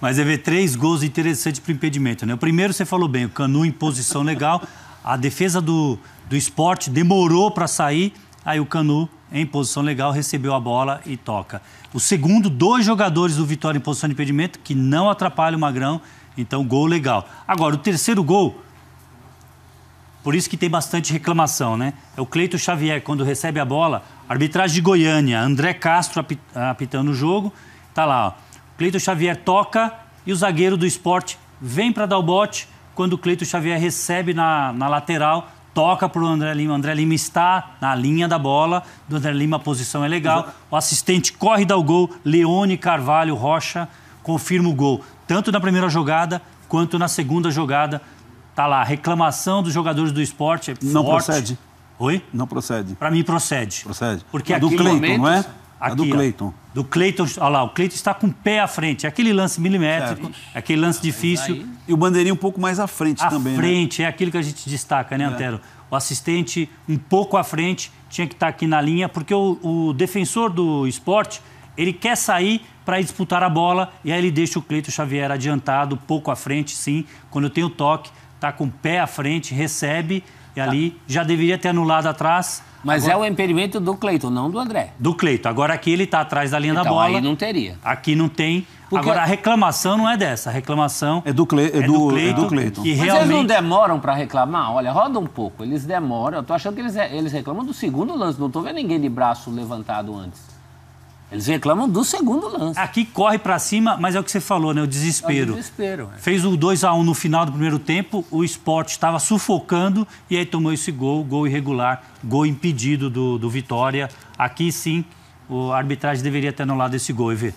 Mas é ver três gols interessantes para o impedimento. Né? O primeiro, você falou bem, o Canu em posição legal. A defesa do, do esporte demorou para sair. Aí o Canu, em posição legal, recebeu a bola e toca. O segundo, dois jogadores do Vitória em posição de impedimento, que não atrapalha o Magrão. Então, gol legal. Agora, o terceiro gol, por isso que tem bastante reclamação, né? É o Cleito Xavier, quando recebe a bola, arbitragem de Goiânia, André Castro apitando o jogo, tá lá, ó. Cleiton Xavier toca e o zagueiro do esporte vem para dar o bote. Quando o Cleiton Xavier recebe na, na lateral, toca para o André Lima. O André Lima está na linha da bola. Do André Lima a posição é legal. O assistente corre e dá o gol. Leone Carvalho Rocha confirma o gol. Tanto na primeira jogada quanto na segunda jogada. Tá lá, reclamação dos jogadores do esporte. É Não procede. Oi? Não procede. Para mim procede. Procede. Porque é do Cleiton, não é? Aqui, a do Cleiton. Do Cleiton, olha lá, o Cleiton está com o pé à frente. É aquele lance milimétrico, aquele lance difícil. E o bandeirinho um pouco mais à frente à também. À né? frente, né? é aquilo que a gente destaca, né, é. Antero? O assistente um pouco à frente tinha que estar tá aqui na linha, porque o, o defensor do esporte, ele quer sair para disputar a bola e aí ele deixa o Cleiton Xavier adiantado, pouco à frente, sim. Quando tem o toque, está com o pé à frente, recebe, e ali tá. já deveria ter anulado atrás. Mas agora... é o impedimento do Cleiton, não do André. Do Cleiton. Agora aqui ele está atrás da linha então, da bola. Aí não teria. Aqui não tem. Porque... Agora, a reclamação não é dessa. A reclamação é do, Cle... é, é do, Cleiton. É do Cleiton. Mas realmente... eles não demoram para reclamar? Olha, roda um pouco. Eles demoram. Eu tô achando que eles, é, eles reclamam do segundo lance. Não tô vendo ninguém de braço levantado antes. Eles reclamam do segundo lance. Aqui corre para cima, mas é o que você falou, né? O desespero. É o desespero. É. Fez o 2 a 1 um no final do primeiro tempo, o esporte estava sufocando e aí tomou esse gol, gol irregular, gol impedido do, do Vitória. Aqui sim, a arbitragem deveria ter anulado esse gol, Evê.